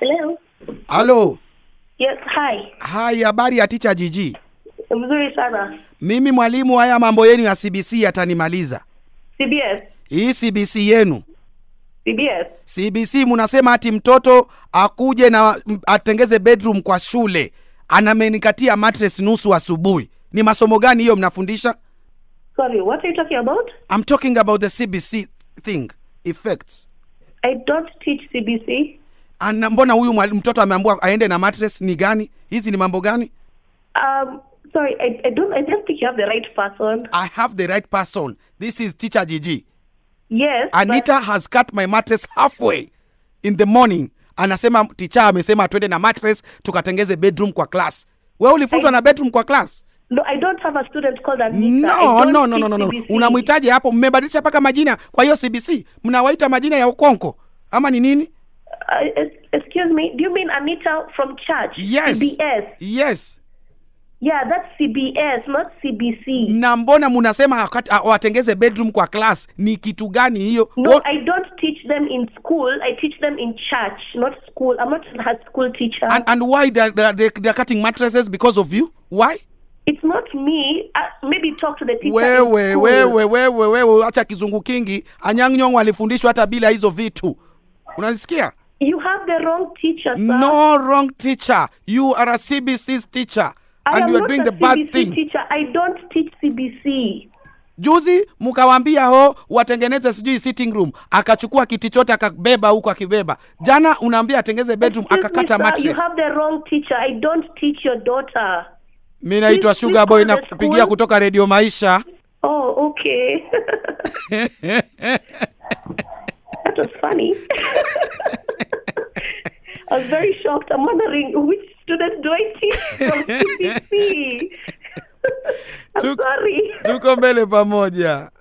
Hello. Halo. Yes, hi. Hi, habari ya teacher Jiji? Mzuri sana. Mimi mwalimu, haya mambo yenu ya CBC yatanimaliza. CBS. Hii CBC yenu. CBS. CBC mnasema ati mtoto akuje na atengeze bedroom kwa shule anamenikatia mattress nusu asubuhi. Ni masomo gani hiyo mnafundisha? Sorry, what are you talking about? I'm talking about the CBC thing, effects. I don't teach CBC ana mbona huyu mtoto ameambua aende na matres ni gani? Hizi ni mambo gani? Um, sorry, I, I don't I don't think you have the right person. I have the right person. This is teacher Yes. Anita but... has cut my halfway in the morning. Anasema ticha amesema twende na tukatengeze bedroom kwa class. Wewe ulifutwa I... na bedroom kwa class? No, no, no, no, no, no. Unamhitaji hapo, mmebadilisha mpaka majina. Kwa hiyo CBC mnawaita majina ya ukonko ama ni nini? Uh, excuse me, do you mean Anita from church? Yes. CBS. Yes. Yeah, that's CBS, not CBC. Na mbona munasema watengeze bedroom kwa class? Ni kitu gani hiyo? No, I don't teach them in school. I teach them in church, not school. I'm not a school teacher. And, and why they're, they're, they're cutting mattresses because of you? Why? It's not me. Uh, maybe talk to the teacher. Wewe, wewe, wewe, wewe, acha kizungu kingi. Anyang' Nyong'o alifundishwa hata bila hizo vitu. Unanisikia? You have the wrong teacher, sir. No wrong teacher. You are a CBC's teacher. I and you are doing a the CBC bad thing. teacher. I don't teach CBC. Juzi mkawaambia ho watengeneze sijui sitting room, akachukua kiti chote akabeba huko akibeba. Jana unaambia atengeze bedroom Excuse akakata me, sir, You have the wrong teacher. I don't teach your daughter. Mimi naitwa Sugar Boy na kupigia kutoka Radio Maisha. Oh, okay. That was funny. I was very shocked. I'm wondering which student do I teach from CPC? I'm sorry. Tuko mbele pamoja.